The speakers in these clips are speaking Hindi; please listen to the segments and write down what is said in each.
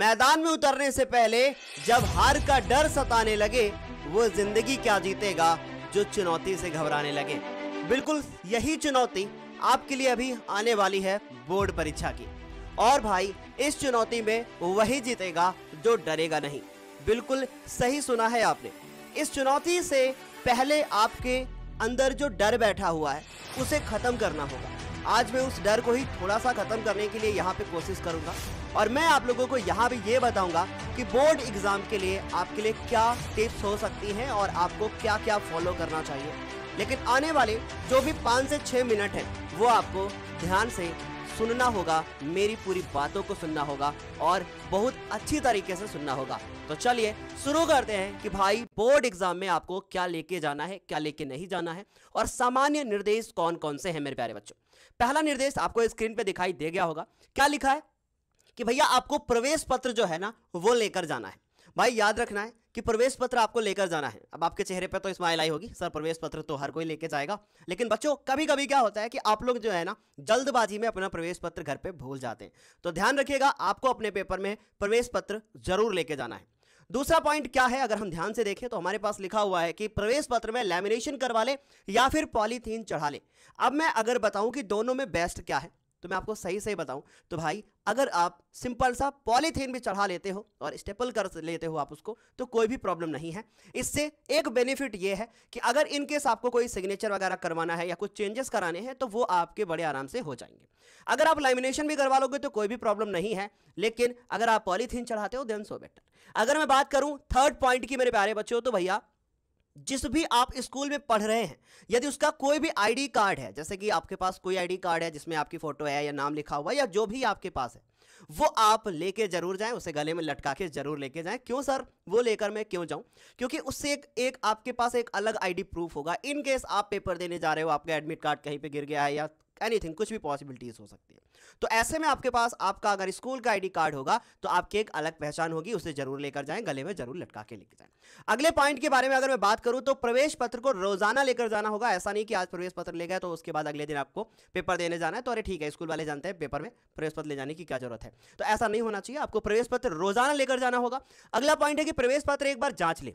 मैदान में उतरने से पहले जब हार का डर सताने लगे वो जिंदगी क्या जीतेगा जो चुनौती से घबराने लगे बिल्कुल यही चुनौती आपके लिए अभी आने वाली है बोर्ड परीक्षा की और भाई इस चुनौती में वही जीतेगा जो डरेगा नहीं बिल्कुल सही सुना है आपने इस चुनौती से पहले आपके अंदर जो डर बैठा हुआ है उसे खत्म करना होगा आज मैं उस डर को ही थोड़ा सा खत्म करने के लिए यहाँ पे कोशिश करूंगा और मैं आप लोगों को यहाँ भी ये बताऊंगा कि बोर्ड एग्जाम के लिए आपके लिए क्या टिप्स हो सकती हैं और आपको क्या क्या फॉलो करना चाहिए लेकिन आने वाले जो भी पाँच से छः मिनट हैं वो आपको ध्यान से सुनना होगा मेरी पूरी बातों को सुनना होगा और बहुत अच्छी तरीके से सुनना होगा तो चलिए शुरू करते हैं कि भाई बोर्ड एग्जाम में आपको क्या लेके जाना है क्या लेके नहीं जाना है और सामान्य निर्देश कौन कौन से हैं मेरे प्यारे बच्चों पहला निर्देश आपको स्क्रीन पे दिखाई दे गया होगा क्या लिखा है कि भैया आपको प्रवेश पत्र जो है ना वो लेकर जाना है भाई याद रखना है कि प्रवेश पत्र आपको लेकर जाना है अब आपके चेहरे पर तो स्माइल आई होगी सर प्रवेश पत्र तो हर कोई लेके जाएगा लेकिन बच्चों कभी कभी क्या होता है कि आप लोग जो है ना जल्दबाजी में अपना प्रवेश पत्र घर पे भूल जाते हैं तो ध्यान रखिएगा आपको अपने पेपर में प्रवेश पत्र जरूर लेके जाना है दूसरा पॉइंट क्या है अगर हम ध्यान से देखें तो हमारे पास लिखा हुआ है कि प्रवेश पत्र में लैमिनेशन करवा ले या फिर पॉलीथीन चढ़ा ले अब मैं अगर बताऊं कि दोनों में बेस्ट क्या है तो मैं आपको सही सही बताऊं तो भाई अगर आप सिंपल सा पॉलीथीन भी चढ़ा लेते हो और स्टेपल कर लेते हो आप उसको तो कोई भी प्रॉब्लम नहीं है इससे एक बेनिफिट ये है कि अगर इनकेस आपको कोई सिग्नेचर वगैरह करवाना है या कुछ चेंजेस कराने हैं तो वो आपके बड़े आराम से हो जाएंगे अगर आप लेमिनेशन भी करवा लोगे तो कोई भी प्रॉब्लम नहीं है लेकिन अगर आप पॉलीथीन चढ़ाते हो देन सो बेटर अगर मैं बात करूँ थर्ड पॉइंट की मेरे प्यारे बच्चों तो भैया जिस भी आप स्कूल में पढ़ रहे हैं यदि उसका कोई भी आईडी कार्ड है जैसे कि आपके पास कोई आईडी कार्ड है जिसमें आपकी फोटो है या नाम लिखा हुआ या जो भी आपके पास है वो आप लेके जरूर जाएं उसे गले में लटका के जरूर लेके जाएं क्यों सर वो लेकर मैं क्यों जाऊं क्योंकि उससे एक एक आपके पास एक अलग आईडी प्रूफ होगा इन केस आप पेपर देने जा रहे हो आपका एडमिट कार्ड कहीं पे गिर गया है या एनीथिंग कुछ भी पॉसिबिलिटीज़ हो सकती है तो ऐसे में आपके पास आपका अगर स्कूल का आईडी कार्ड होगा तो आपकी एक अलग पहचान होगी उसे जरूर लेकर जाएं गले में जरूर लटका के लेकर जाएं अगले पॉइंट के बारे में अगर मैं बात करूं तो प्रवेश पत्र को रोजाना लेकर जाना होगा ऐसा नहीं कि आज प्रवेश पत्र ले गए तो उसके बाद अगले दिन आपको पेपर देने जाना है तो अरे ठीक है स्कूल वाले जानते हैं पेपर में प्रवेश पत्र ले जाने की क्या जरूरत है तो ऐसा नहीं होना चाहिए आपको प्रवेश पत्र रोजाना लेकर जाना होगा अगला पॉइंट है कि प्रवेश पत्र एक बार जांच लें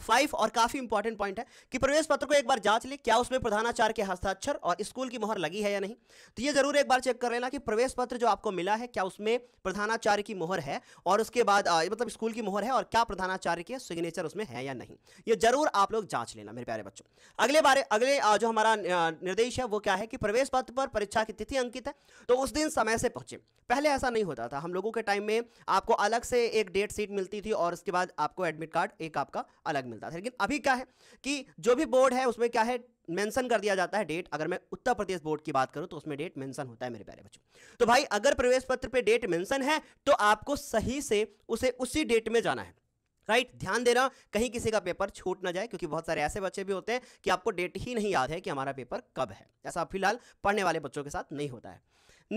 फाइव और काफी इंपॉर्टेंट पॉइंट है कि प्रवेश पत्र को एक बार जांच ले क्या उसमें प्रधानाचार्य के हस्ताक्षर और स्कूल की मोहर लगी है या नहीं तो ये जरूर एक बार चेक कर लेना कि प्रवेश पत्र जो आपको मिला है क्या उसमें प्रधानाचार्य की मोहर है और उसके बाद मतलब स्कूल की मोहर है और क्या प्रधानाचार्य के सिग्नेचर उसमें है या नहीं ये जरूर आप लोग जांच लेना मेरे प्यारे बच्चों अगले बारे अगले जो हमारा निर्देश है वो क्या है कि प्रवेश पत्र पर परीक्षा की तिथि अंकित है तो उस दिन समय से पहुंचे पहले ऐसा नहीं होता था हम लोगों के टाइम में आपको अलग से एक डेट सीट मिलती थी और उसके बाद आपको एडमिट कार्ड एक आपका अलग अलग मिलता था लेकिन अभी क्या है कि जो भी बोर्ड है उसमें क्या है मेंशन कर दिया जाता है डेट अगर मैं उत्तर प्रदेश बोर्ड की बात करूं तो उसमें डेट मेंशन होता है मेरे प्यारे बच्चों तो भाई अगर प्रवेश पत्र पे डेट मेंशन है तो आपको सही से उसे उसी डेट में जाना है राइट right? ध्यान देना कहीं किसी का पेपर छूट ना जाए क्योंकि बहुत सारे ऐसे बच्चे भी होते हैं कि आपको डेट ही नहीं याद है कि हमारा पेपर कब है ऐसा फिलहाल पढ़ने वाले बच्चों के साथ नहीं होता है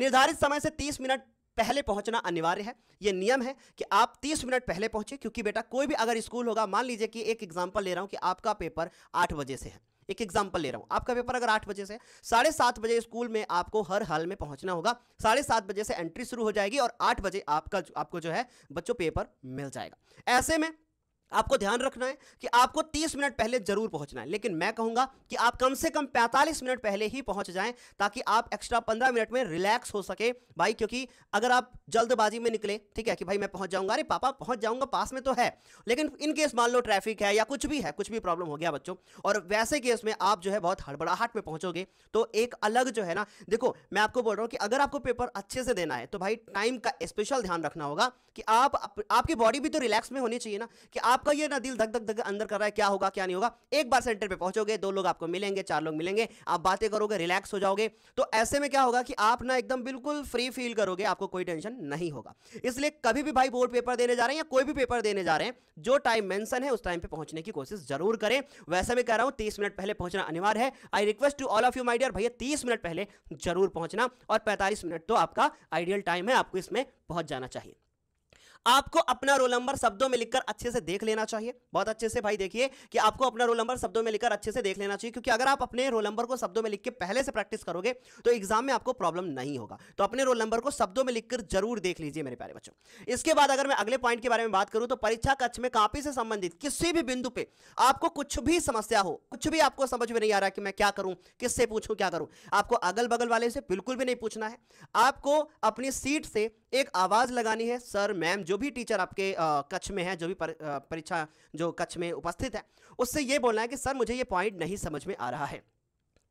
निर्धारित समय से 30 मिनट पहले पहुंचना अनिवार्य है ये नियम है कि आप 30 मिनट पहले पहुंचे क्योंकि बेटा कोई भी अगर स्कूल होगा मान लीजिए कि एक एग्जाम्पल ले रहा हूं कि आपका पेपर आठ बजे से है एक एग्जाम्पल ले रहा हूं आपका पेपर अगर आठ बजे से साढ़े सात बजे स्कूल में आपको हर हाल में पहुंचना होगा साढ़े सात बजे से एंट्री शुरू हो जाएगी और आठ बजे आपका आपको जो है बच्चों पेपर मिल जाएगा ऐसे में आपको ध्यान रखना है कि आपको 30 मिनट पहले जरूर पहुंचना है लेकिन मैं कहूंगा कि आप कम से कम 45 मिनट पहले ही पहुंच जाएं ताकि आप एक्स्ट्रा 15 मिनट में रिलैक्स हो सके भाई क्योंकि अगर आप जल्दबाजी में निकले ठीक है कि भाई मैं पहुंच जाऊंगा अरे पापा पहुंच जाऊंगा पास में तो है लेकिन इन केस मान लो ट्रैफिक है या कुछ भी है कुछ भी प्रॉब्लम हो गया बच्चों और वैसे केस में आप जो है बहुत हड़बड़ाहट में पहुंचोगे तो एक अलग जो है ना देखो मैं आपको बोल रहा हूँ कि अगर आपको पेपर अच्छे से देना है तो भाई टाइम का स्पेशल ध्यान रखना होगा कि आपकी बॉडी भी तो रिलैक्स में होनी चाहिए ना कि आप आपका ये ना दिल धक धक धक अंदर कर रहा है क्या होगा क्या नहीं होगा एक बार सेंटर पे पहुंचोगे दो लोग आपको मिलेंगे चार लोग मिलेंगे आप बातें करोगे रिलैक्स हो जाओगे तो ऐसे में क्या होगा कि आप ना एकदम बिल्कुल फ्री फील करोगे आपको कोई टेंशन नहीं होगा इसलिए कभी भी भाई बोर्ड पेपर देने जा रहे हैं या कोई भी पेपर देने जा रहे हैं जो टाइम मेंशन है उस टाइम पे पहुंचने की कोशिश जरूर करें वैसे मैं कह रहा हूं तीस मिनट पहले पहुंचना अनिवार्य है I request to all of you my dear भैया तीस मिनट पहले जरूर पहुंचना और पैंतालीस मिनट तो आपका आइडियल टाइम है आपको इसमें पहुंच जाना चाहिए आपको अपना रोल नंबर शब्दों में लिखकर अच्छे से देख लेना चाहिए बहुत अच्छे से भाई देखिए कि आपको अपना रोल नंबर शब्दों में लिखकर अच्छे से देख लेना चाहिए क्योंकि अगर आप अपने रोल नंबर को शब्दों में लिख के पहले से प्रैक्टिस करोगे तो एग्जाम में आपको प्रॉब्लम नहीं होगा तो अपने रोल नंबर को शब्दों में लिखकर जरूर देख लीजिए मेरे प्यारे बच्चों इसके बाद अगर मैं अगले पॉइंट के बारे में बात करूं तो परीक्षा कक्ष में कापी से संबंधित किसी भी बिंदु पर आपको कुछ भी समस्या हो कुछ भी आपको समझ में नहीं आ रहा कि मैं क्या करूं किससे पूछूं क्या करूं आपको अगल बगल वाले से बिल्कुल भी नहीं पूछना है आपको अपनी सीट से एक आवाज़ लगानी है सर मैम जो भी टीचर आपके कक्ष में है जो भी परीक्षा जो कक्ष में उपस्थित है उससे ये बोलना है कि सर मुझे ये पॉइंट नहीं समझ में आ रहा है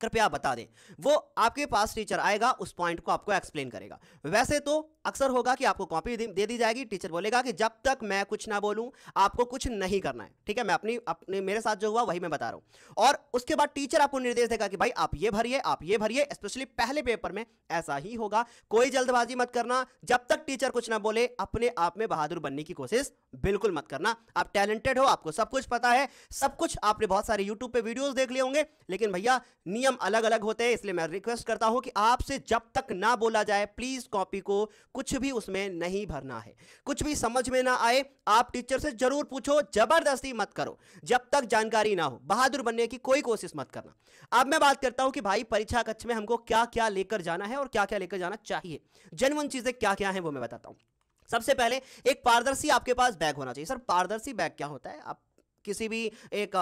कृपया बता दें वो आपके पास टीचर आएगा उस पॉइंट को आपको एक्सप्लेन करेगा वैसे तो अक्सर होगा कि आपको कॉपी दे दी जाएगी टीचर बोलेगा कि जब तक मैं कुछ ना बोलूं आपको कुछ नहीं करना है ठीक है मैं अपनी अपने मेरे साथ जो हुआ वही मैं बता रहा हूं और उसके बाद टीचर आपको निर्देश देगा कि भाई आप ये भरिए आप ये भरिए स्पेशली पहले पेपर में ऐसा ही होगा कोई जल्दबाजी मत करना जब तक टीचर कुछ ना बोले अपने आप में बहादुर बनने की कोशिश बिल्कुल मत करना आप टैलेंटेड हो आपको सब कुछ पता है सब कुछ आपने बहुत सारे यूट्यूब पर वीडियोज देख लिए होंगे लेकिन भैया नियम नियम अलग अलग होते हैं इसलिए मैं रिक्वेस्ट करता हूं कि आपसे जब तक ना बोला जाए प्लीज कॉपी को कुछ भी उसमें नहीं भरना है कुछ भी समझ में ना आए आप टीचर से जरूर पूछो जबरदस्ती मत करो जब तक जानकारी ना हो बहादुर बनने की कोई कोशिश मत करना अब मैं बात करता हूं कि भाई परीक्षा कक्ष में हमको क्या क्या लेकर जाना है और क्या क्या लेकर जाना चाहिए जनवन चीजें क्या क्या है वो मैं बताता हूं सबसे पहले एक पारदर्शी आपके पास बैग होना चाहिए सर पारदर्शी बैग क्या होता है आप किसी भी एक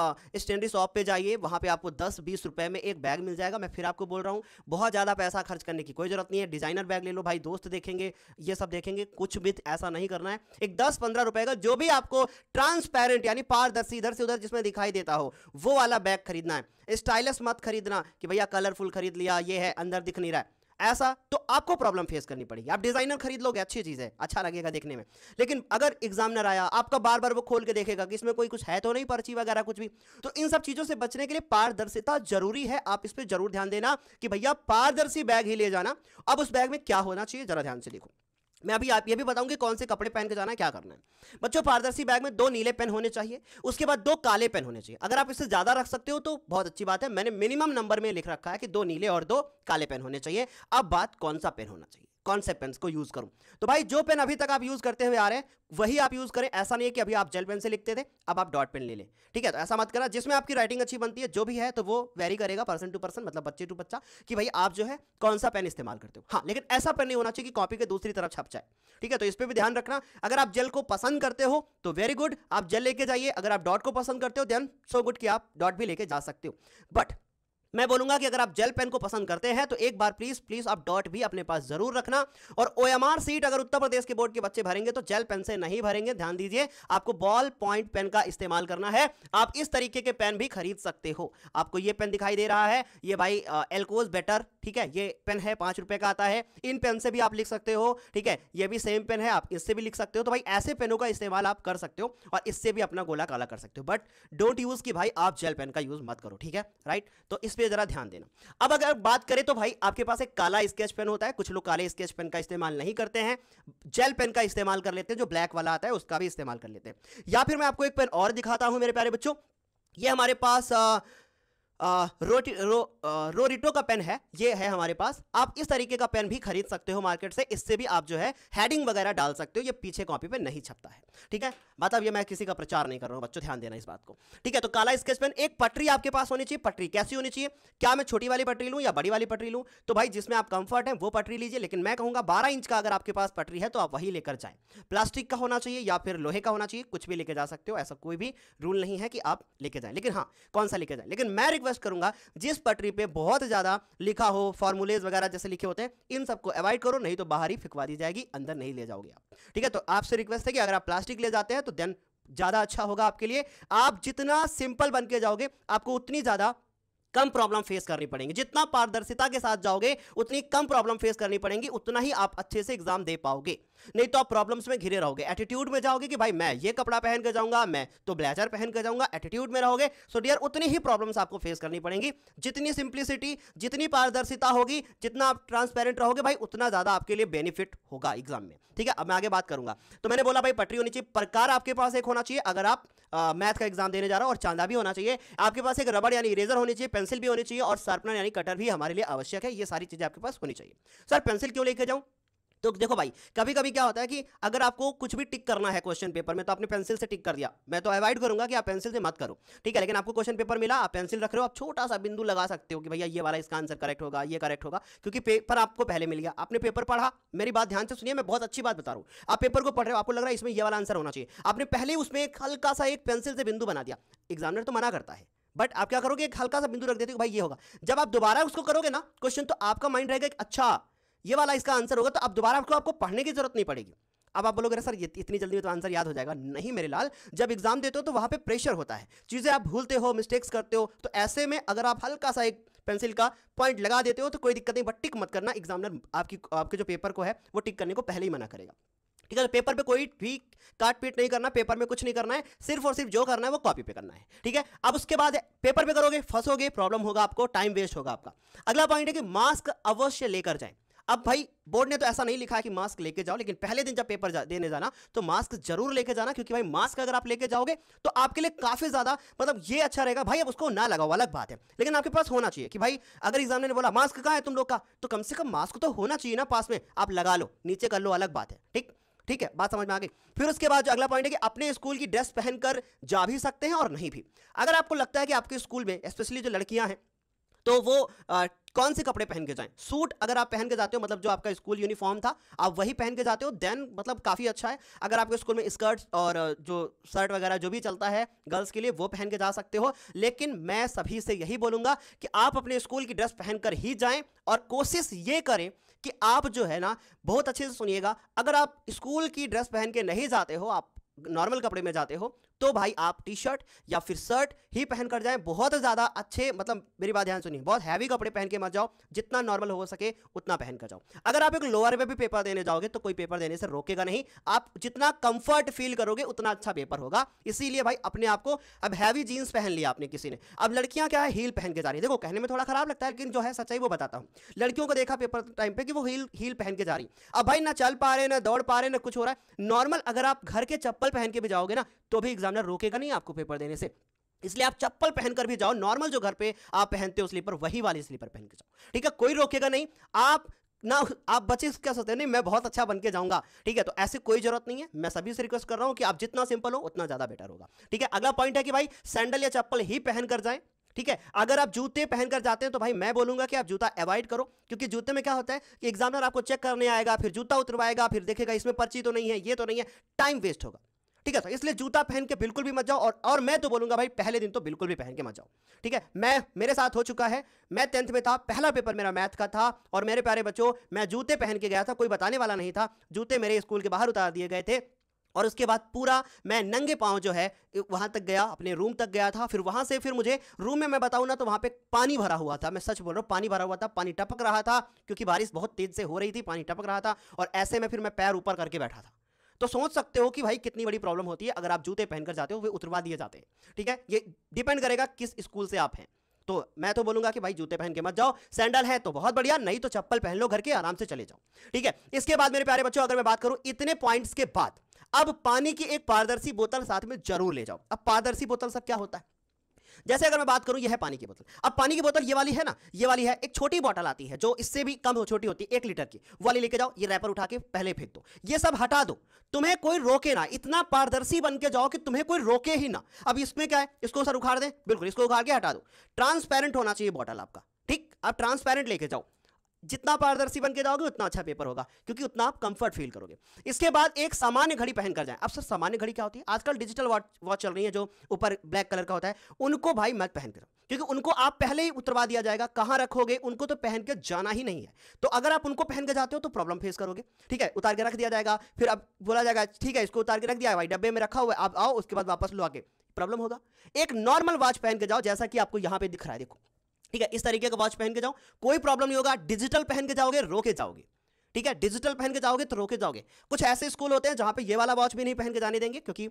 स्टेनरी शॉप पे जाइए वहाँ पे आपको दस बीस रुपए में एक बैग मिल जाएगा मैं फिर आपको बोल रहा हूँ बहुत ज़्यादा पैसा खर्च करने की कोई ज़रूरत नहीं है डिज़ाइनर बैग ले लो भाई दोस्त देखेंगे ये सब देखेंगे कुछ भी ऐसा नहीं करना है एक दस पंद्रह रुपए का जो भी आपको ट्रांसपेरेंट यानी पारदर्शी इधर से उधर जिसमें दिखाई देता हो वो वाला बैग खरीदना है स्टाइलस मत खरीदना कि भैया कलरफुल खरीद लिया ये है अंदर दिख नहीं रहा है ऐसा तो आपको प्रॉब्लम फेस करनी पड़ेगी आप डिजाइनर खरीद लोगे अच्छी चीज़ है अच्छा लगेगा देखने में लेकिन अगर एग्जामिनर आया आपका बार बार वो खोल के देखेगा कि इसमें कोई कुछ है तो नहीं पर्ची वगैरह कुछ भी तो इन सब चीज़ों से बचने के लिए पारदर्शिता जरूरी है आप इस पर जरूर ध्यान देना कि भैया पारदर्शी बैग ही ले जाना अब उस बैग में क्या होना चाहिए जरा ध्यान से देखो मैं अभी आप ये भी बताऊंगी कौन से कपड़े पहन के जाना है क्या करना है बच्चों पारदर्शी बैग में दो नीले पेन होने चाहिए उसके बाद दो काले पेन होने चाहिए अगर आप इससे ज़्यादा रख सकते हो तो बहुत अच्छी बात है मैंने मिनिमम नंबर में लिख रखा है कि दो नीले और दो काले पेन होने चाहिए अब बात कौन सा पेन होना चाहिए कॉन्सेप्ट पेन्स को यूज करूं तो भाई जो पेन अभी तक आप यूज करते हुए आ रहे हैं वही आप यूज करें ऐसा नहीं है कि अभी आप जेल पेन से लिखते थे अब आप डॉट पेन ले लें ठीक है तो ऐसा मत करना जिसमें आपकी राइटिंग अच्छी बनती है जो भी है तो वो वेरी करेगा पर्सन टू पर्सन मतलब बच्चे टू बच्चा कि भाई आप जो है कौन सा पेन इस्तेमाल करते हो हाँ लेकिन ऐसा पेन नहीं होना चाहिए कि कॉपी के दूसरी तरफ छप जाए ठीक है तो इस पर भी ध्यान रखना अगर आप जेल को पसंद करते हो तो वेरी गुड आप जेल लेके जाइए अगर आप डॉट को पसंद करते हो देन सो गुड कि आप डॉट भी लेके जा सकते हो बट मैं बोलूंगा कि अगर आप जेल पेन को पसंद करते हैं तो एक बार प्लीज प्लीज आप डॉट भी अपने पास जरूर रखना और ओ सीट अगर उत्तर प्रदेश के बोर्ड के बच्चे भरेंगे तो जेल पेन से नहीं भरेंगे ध्यान दीजिए आपको बॉल पॉइंट पेन का इस्तेमाल करना है आप इस तरीके के पेन भी खरीद सकते हो आपको ये पेन दिखाई दे रहा है ये भाई एल्कोज बेटर ठीक है ये पेन है पांच रुपए का आता है इन पेन से भी आप लिख सकते हो ठीक है ये भी सेम पेन है आप इससे भी लिख सकते हो तो भाई ऐसे पेनों का इस्तेमाल आप कर सकते हो और इससे भी अपना गोला काला कर सकते हो बट डोंट यूज की भाई आप जेल पेन का यूज मत करो ठीक है राइट तो इस पे जरा ध्यान देना अब अगर बात करें तो भाई आपके पास एक काला स्केच पेन होता है कुछ लोग काले स्केच पेन का इस्तेमाल नहीं करते हैं जेल पेन का इस्तेमाल कर लेते हैं जो ब्लैक वाला आता है उसका भी इस्तेमाल कर लेते हैं या फिर मैं आपको एक पेन और दिखाता हूं मेरे प्यारे बच्चों ये हमारे पास आ, रोटी रो, रोरिटो का पेन है ये है हमारे पास आप इस तरीके का पेन भी खरीद सकते हो मार्केट से इससे भी आप जो है हेडिंग वगैरह डाल सकते हो ये पीछे कॉपी पे नहीं छपता है ठीक है बात अब ये मैं किसी का प्रचार नहीं कर रहा हूँ बच्चों ध्यान देना इस बात को ठीक है तो काला स्केच पेन एक पटरी आपके पास होनी चाहिए पटरी कैसी होनी चाहिए क्या मैं छोटी वाली पटरी लूँ या बड़ी वाली पटरी लूँ तो भाई जिसमें आप कंफर्ट है वो पटरी लीजिए लेकिन मैं कहूँगा बारह इंच का अगर आपके पास पटरी है तो आप वही लेकर जाए प्लास्टिक का होना चाहिए या फिर लोहे का होना चाहिए कुछ भी लेके जा सकते हो ऐसा कोई भी रूल नहीं है कि आप लेके जाए लेकिन हाँ कौन सा लेके जाए लेकिन मैं रिक्वेस्ट रिक्वेस्ट करूंगा जिस पटरी पे बहुत ज़्यादा लिखा हो फॉर्मुलेज वगैरह जैसे लिखे होते हैं इन सबको अवॉइड करो नहीं तो बाहर ही फिकवा दी जाएगी अंदर नहीं ले जाओगे आप ठीक है तो आपसे रिक्वेस्ट है कि अगर आप प्लास्टिक ले जाते हैं तो देन ज़्यादा अच्छा होगा आपके लिए आप जितना सिंपल बन के जाओगे आपको उतनी ज़्यादा कम प्रॉब्लम फेस करनी पड़ेंगी जितना पारदर्शिता के साथ जाओगे उतनी कम प्रॉब्लम फेस करनी पड़ेंगी उतना ही आप अच्छे से एग्जाम दे पाओगे नहीं तो आप प्रॉब्लम्स में घिरे रहोगे एटीट्यूड में जाओगे कि भाई मैं ये कपड़ा पहन के जाऊंगा मैं तो ब्लेजर पहन के जाऊंगा एटीट्यूड में रहोगे सो डियर उतनी ही प्रॉब्लम्स आपको फेस करनी पड़ेंगी जितनी सिंप्लिसिटी जितनी पारदर्शिता होगी जितना आप ट्रांसपेरेंट रहोगे भाई उतना ज़्यादा आपके लिए बेनिफिट होगा एग्जाम में ठीक है अब मैं आगे बात करूंगा तो मैंने बोला भाई पटरी होनी चाहिए प्रकार आपके पास एक होना चाहिए अगर आप मैथ का एग्जाम देने जा रहा हो और चांदा भी होना चाहिए आपके पास एक रबड़ यानी इरेजर होनी चाहिए पेंसिल भी होनी चाहिए और शार्पनर यानी कटर भी हमारे लिए आवश्यक है ये सारी चीज़ें आपके पास होनी चाहिए सर पेंसिल क्यों लेके जाऊं तो देखो भाई कभी कभी क्या होता है कि अगर आपको कुछ भी टिक करना है क्वेश्चन पेपर में तो आपने पेंसिल से टिक कर दिया मैं तो अवॉइड करूंगा कि आप पेंसिल से मत करो ठीक है लेकिन आपको क्वेश्चन पेपर मिला आप पेंसिल रख रहे हो आप छोटा सा बिंदु लगा सकते हो कि भैया ये वाला इसका आंसर करेक्ट होगा ये करेक्ट होगा क्योंकि पेपर आपको पहले मिल गया आपने पेपर पढ़ा मेरी बात ध्यान से सुनिए मैं बहुत अच्छी बात बता रहा हूँ आप पेपर को पढ़ रहे हो आपको लग रहा है इसमें यह वाला आंसर होना चाहिए आपने पहले उसमें एक हल्का सा एक पेंसिल से बिंदु बना दिया एग्जामिनर तो मना करता है बट आप क्या करोगे एक हल्का सा बिंदु रख देते हो भाई ये होगा जब आप दोबारा उसको करोगे ना क्वेश्चन तो आपका माइंड रहेगा अच्छा ये वाला इसका आंसर होगा तो अब दोबारा आपको आपको पढ़ने की जरूरत नहीं पड़ेगी अब आप बोलोगे सर इतनी जल्दी में तो आंसर याद हो जाएगा नहीं मेरे लाल जब एग्जाम देते हो तो वहाँ पे प्रेशर होता है चीज़ें आप भूलते हो मिस्टेक्स करते हो तो ऐसे में अगर आप हल्का सा एक पेंसिल का पॉइंट लगा देते हो तो कोई दिक्कत नहीं बट टिक मत करना एग्जामिनर आपकी आपके जो पेपर को है वो टिक करने को पहले ही मना करेगा ठीक है पेपर तो पे कोई भी काट पीट नहीं करना पेपर में कुछ नहीं करना है सिर्फ और सिर्फ जो करना है वो कॉपी पे करना है ठीक है अब उसके बाद पेपर पे करोगे फंसोगे प्रॉब्लम होगा आपको टाइम वेस्ट होगा आपका अगला पॉइंट है कि मास्क अवश्य लेकर जाए अब भाई बोर्ड ने तो ऐसा नहीं लिखा है कि मास्क लेके जाओ लेकिन पहले दिन जब पेपर जा, देने जाना तो मास्क जरूर लेके जाना क्योंकि भाई मास्क अगर आप लेके जाओगे तो आपके लिए काफी ज्यादा मतलब ये अच्छा रहेगा भाई अब उसको ना लगाओ अलग बात है लेकिन आपके पास होना चाहिए कि भाई अगर एग्जाम ने बोला मास्क कहाँ है तुम लोग का तो कम से कम मास्क तो होना चाहिए ना पास में आप लगा लो नीचे कर लो अलग बात है ठीक ठीक है बात समझ में आ गई फिर उसके बाद जो अगला पॉइंट है कि अपने स्कूल की ड्रेस पहनकर जा भी सकते हैं और नहीं भी अगर आपको लगता है कि आपके स्कूल में स्पेशली जो लड़कियां हैं तो वो कौन से कपड़े पहन के जाएं सूट अगर आप पहन के जाते हो मतलब जो आपका स्कूल यूनिफॉर्म था आप वही पहन के जाते हो देन मतलब काफ़ी अच्छा है अगर आपके स्कूल में स्कर्ट्स और जो शर्ट वगैरह जो भी चलता है गर्ल्स के लिए वो पहन के जा सकते हो लेकिन मैं सभी से यही बोलूँगा कि आप अपने स्कूल की ड्रेस पहनकर ही जाएँ और कोशिश ये करें कि आप जो है ना बहुत अच्छे से सुनिएगा अगर आप स्कूल की ड्रेस पहन के नहीं जाते हो आप नॉर्मल कपड़े में जाते हो तो भाई आप टी शर्ट या फिर शर्ट ही पहन कर जाएं बहुत ज़्यादा अच्छे मतलब मेरी बात ध्यान सुनिए बहुत हैवी कपड़े पहन के मत जाओ जितना नॉर्मल हो सके उतना पहन कर जाओ अगर आप एक लोअर में भी पेपर देने जाओगे तो कोई पेपर देने से रोकेगा नहीं आप जितना कंफर्ट फील करोगे उतना अच्छा पेपर होगा इसीलिए भाई अपने आप को अब हैवी जीन्स पहन लिया आपने किसी ने अब लड़कियाँ क्या है हील पहन के जा रही है देखो कहने में थोड़ा खराब लगता है लेकिन जो है सच्चाई वो बताता हूँ लड़कियों को देखा पेपर टाइम पर कि वो हील हील पहन के जा रही अब भाई ना चल पा रहे ना दौड़ पा रहे ना कुछ हो रहा है नॉर्मल अगर आप घर के चप्पल चप्पल पहन के भी जाओगे ना तो भी एग्जामिनर रोकेगा नहीं आपको पेपर देने से इसलिए आप चप्पल पहनकर भी जाओ नॉर्मल जो घर पे आप पहनते हो स्लीपर वही वाली स्लीपर पहन के जाओ ठीक है कोई रोकेगा नहीं आप ना आप बच्चे क्या सोचते हैं नहीं मैं बहुत अच्छा बन के जाऊंगा ठीक है तो ऐसी कोई जरूरत नहीं है मैं सभी से रिक्वेस्ट कर रहा हूं कि आप जितना सिंपल हो उतना ज्यादा बेटर होगा ठीक है अगला पॉइंट है कि भाई सैंडल या चप्पल ही पहन कर जाए ठीक है अगर आप जूते पहनकर जाते हैं तो भाई मैं बोलूंगा कि आप जूता अवॉइड करो क्योंकि जूते में क्या होता है कि एग्जामिनर आपको चेक करने आएगा फिर जूता उतरवाएगा फिर देखेगा इसमें पर्ची तो नहीं है ये तो नहीं है टाइम वेस्ट होगा ठीक है तो इसलिए जूता पहन के बिल्कुल भी मत जाओ और और मैं तो बोलूंगा भाई पहले दिन तो बिल्कुल भी पहन के मत जाओ ठीक है मैं मेरे साथ हो चुका है मैं टेंथ में था पहला पेपर मेरा मैथ का था और मेरे प्यारे बच्चों मैं जूते पहन के गया था कोई बताने वाला नहीं था जूते मेरे स्कूल के बाहर उतार दिए गए थे और उसके बाद पूरा मैं नंगे पाँव जो है वहाँ तक गया अपने रूम तक गया था फिर वहाँ से फिर मुझे रूम में मैं बताऊँ ना तो वहाँ पे पानी भरा हुआ था मैं सच बोल रहा हूँ पानी भरा हुआ था पानी टपक रहा था क्योंकि बारिश बहुत तेज़ से हो रही थी पानी टपक रहा था और ऐसे में फिर मैं पैर ऊपर करके बैठा था तो सोच सकते हो कि भाई कितनी बड़ी प्रॉब्लम होती है अगर आप जूते पहनकर जाते हो वे उतरवा दिए जाते हैं ठीक है ये डिपेंड करेगा किस स्कूल से आप हैं तो मैं तो बोलूंगा कि भाई जूते पहन के मत जाओ सैंडल है तो बहुत बढ़िया नहीं तो चप्पल पहन लो घर के आराम से चले जाओ ठीक है इसके बाद मेरे प्यारे बच्चों अगर मैं बात करूं इतने पॉइंट्स के बाद अब पानी की एक पारदर्शी बोतल साथ में जरूर ले जाओ अब पारदर्शी बोतल सब क्या होता है जैसे अगर मैं बात करूं यह है पानी की बोतल अब पानी की बोतल ये वाली है ना ये वाली है एक छोटी बोतल आती है जो इससे भी कम हो छोटी होती है एक लीटर की वाली लेके जाओ ये रैपर उठा के पहले फेंक दो ये सब हटा दो तुम्हें कोई रोके ना इतना पारदर्शी बन के जाओ कि तुम्हें कोई रोके ही ना अब इसमें क्या है इसको सर उखाड़ दे बिल्कुल इसको उखाड़ के हटा दो ट्रांसपेरेंट होना चाहिए बॉटल आपका ठीक आप ट्रांसपेरेंट लेके जाओ जितना पारदर्शी बन के जाओगे उतना अच्छा पेपर होगा क्योंकि उतना आप कंफर्ट फील करोगे इसके बाद एक सामान्य घड़ी पहन कर जाए अब सर सामान्य घड़ी क्या होती है आजकल डिजिटल वॉच वॉच चल रही है जो ऊपर ब्लैक कलर का होता है उनको भाई मत पहन कर क्योंकि उनको आप पहले ही उतरवा दिया जाएगा कहां रखोगे उनको तो पहन के जाना ही नहीं है तो अगर आप उनको पहन के जाते हो तो प्रॉब्लम फेस करोगे ठीक है उतार के रख दिया जाएगा फिर अब बोला जाएगा ठीक है इसको उतार के रख दिया भाई डब्बे में रखा हुआ है आप आओ उसके बाद वापस लो आगे प्रॉब्लम होगा एक नॉर्मल वॉच पहन के जाओ जैसा कि आपको यहाँ पे दिख रहा है देखो ठीक है इस तरीके का वॉच पहन के जाओ कोई प्रॉब्लम नहीं होगा डिजिटल पहन के जाओगे रोके जाओगे ठीक है डिजिटल पहन के जाओगे तो रोके जाओगे कुछ ऐसे स्कूल होते हैं जहां पे ये वाला वॉच भी नहीं पहन के जाने देंगे क्योंकि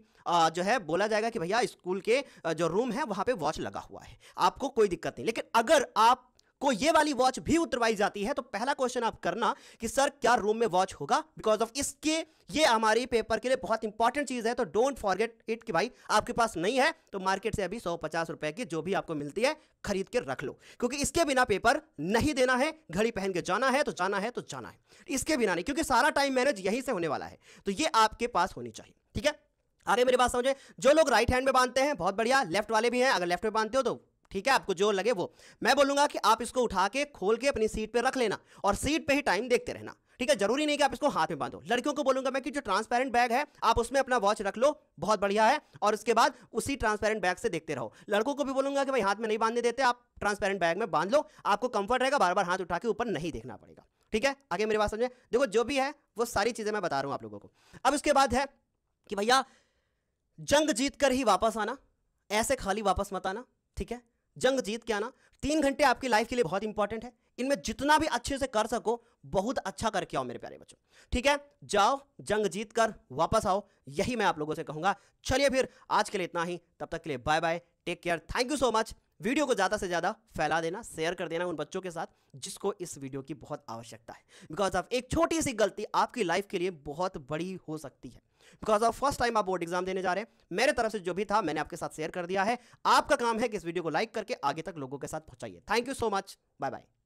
जो है बोला जाएगा कि भैया स्कूल के जो रूम है वहां पे वॉच लगा हुआ है आपको कोई दिक्कत नहीं लेकिन अगर आप को ये वाली वॉच भी उतरवाई जाती है तो पहला क्वेश्चन आप करना कि सर क्या रूम में वॉच होगा बिकॉज ऑफ इसके ये हमारी पेपर के लिए बहुत इंपॉर्टेंट चीज है तो डोंट फॉरगेट इट कि भाई आपके पास नहीं है तो मार्केट से अभी सौ पचास रुपए की जो भी आपको मिलती है खरीद के रख लो क्योंकि इसके बिना पेपर नहीं देना है घड़ी पहन के जाना है तो जाना है तो जाना है इसके बिना नहीं क्योंकि सारा टाइम मैनेज यहीं से होने वाला है तो ये आपके पास होनी चाहिए ठीक है आगे मेरी बात समझे जो लोग राइट हैंड में बांधते हैं बहुत बढ़िया लेफ्ट वाले भी हैं अगर लेफ्ट में बांधते हो तो ठीक है आपको जो लगे वो मैं बोलूंगा कि आप इसको उठा के खोल के अपनी सीट पर रख लेना और सीट पर ही टाइम देखते रहना ठीक है जरूरी नहीं कि आप इसको हाथ में बांधो लड़कियों को बोलूंगा मैं कि जो ट्रांसपेरेंट बैग है आप उसमें अपना वॉच रख लो बहुत बढ़िया है और उसके बाद उसी ट्रांसपेरेंट बैग से देखते रहो लड़कों को भी बोलूंगा कि भाई हाथ में नहीं बांधने देते आप ट्रांसपेरेंट बैग में बांध लो आपको कंफर्ट रहेगा बार बार हाथ उठा के ऊपर नहीं देखना पड़ेगा ठीक है आगे मेरी बात समझे देखो जो भी है वो सारी चीजें मैं बता रहा हूं आप लोगों को अब उसके बाद है कि भैया जंग जीत कर ही वापस आना ऐसे खाली वापस मत आना ठीक है जंग जीत के आना तीन घंटे आपकी लाइफ के लिए बहुत इंपॉर्टेंट है इनमें जितना भी अच्छे से कर सको बहुत अच्छा करके आओ मेरे प्यारे बच्चों ठीक है जाओ जंग जीत कर वापस आओ यही मैं आप लोगों से कहूंगा चलिए फिर आज के लिए इतना ही तब तक के लिए bye bye take care thank you so much video को ज़्यादा से ज़्यादा फैला देना शेयर कर देना उन बच्चों के साथ जिसको इस वीडियो की बहुत आवश्यकता है बिकॉज ऑफ एक छोटी सी गलती आपकी लाइफ के लिए बहुत बड़ी हो सकती है बिकॉज ऑफ फर्स्ट टाइम आप बोर्ड एग्जाम देने जा रहे हैं मेरे तरफ से जो भी था मैंने आपके साथ शेयर कर दिया है आपका काम है कि इस वीडियो को लाइक करके आगे तक लोगों के साथ पहुंचाइए thank you so much bye bye